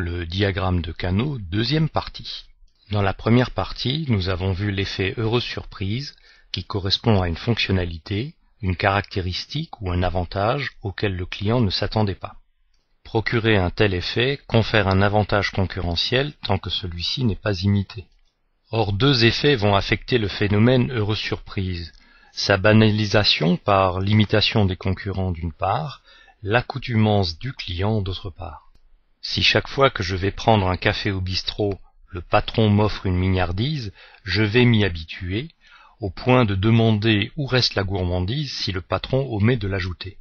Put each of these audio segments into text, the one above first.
le diagramme de Canot deuxième partie. Dans la première partie, nous avons vu l'effet heureuse-surprise qui correspond à une fonctionnalité, une caractéristique ou un avantage auquel le client ne s'attendait pas. Procurer un tel effet confère un avantage concurrentiel tant que celui-ci n'est pas imité. Or deux effets vont affecter le phénomène heureuse-surprise, sa banalisation par l'imitation des concurrents d'une part, l'accoutumance du client d'autre part. Si chaque fois que je vais prendre un café au bistrot, le patron m'offre une mignardise, je vais m'y habituer, au point de demander où reste la gourmandise si le patron omet de l'ajouter.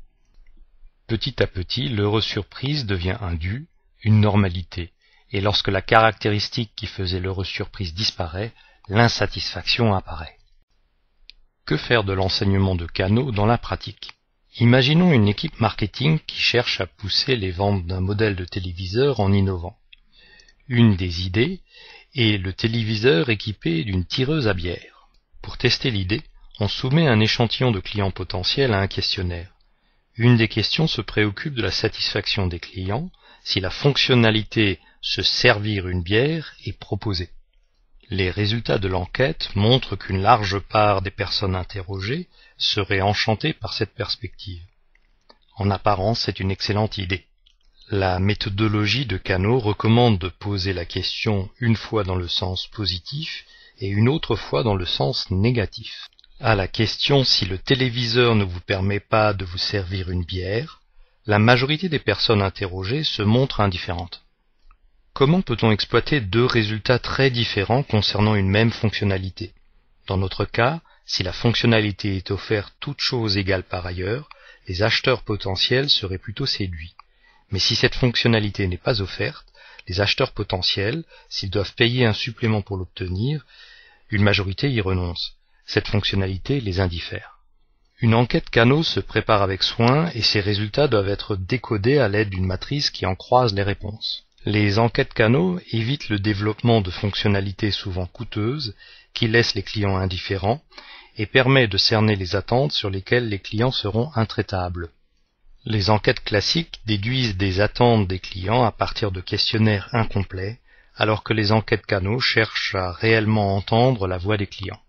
Petit à petit, l'heureuse surprise devient un dû, une normalité, et lorsque la caractéristique qui faisait l'heureuse surprise disparaît, l'insatisfaction apparaît. Que faire de l'enseignement de Canot dans la pratique Imaginons une équipe marketing qui cherche à pousser les ventes d'un modèle de téléviseur en innovant. Une des idées est le téléviseur équipé d'une tireuse à bière. Pour tester l'idée, on soumet un échantillon de clients potentiels à un questionnaire. Une des questions se préoccupe de la satisfaction des clients si la fonctionnalité se servir une bière est proposée. Les résultats de l'enquête montrent qu'une large part des personnes interrogées seraient enchantées par cette perspective. En apparence, c'est une excellente idée. La méthodologie de Cano recommande de poser la question une fois dans le sens positif et une autre fois dans le sens négatif. À la question si le téléviseur ne vous permet pas de vous servir une bière, la majorité des personnes interrogées se montrent indifférentes. Comment peut-on exploiter deux résultats très différents concernant une même fonctionnalité Dans notre cas, si la fonctionnalité est offerte toute chose égale par ailleurs, les acheteurs potentiels seraient plutôt séduits. Mais si cette fonctionnalité n'est pas offerte, les acheteurs potentiels, s'ils doivent payer un supplément pour l'obtenir, une majorité y renonce. Cette fonctionnalité les indiffère. Une enquête canaux se prépare avec soin et ses résultats doivent être décodés à l'aide d'une matrice qui en croise les réponses. Les enquêtes canaux évitent le développement de fonctionnalités souvent coûteuses qui laissent les clients indifférents et permet de cerner les attentes sur lesquelles les clients seront intraitables. Les enquêtes classiques déduisent des attentes des clients à partir de questionnaires incomplets, alors que les enquêtes canaux cherchent à réellement entendre la voix des clients.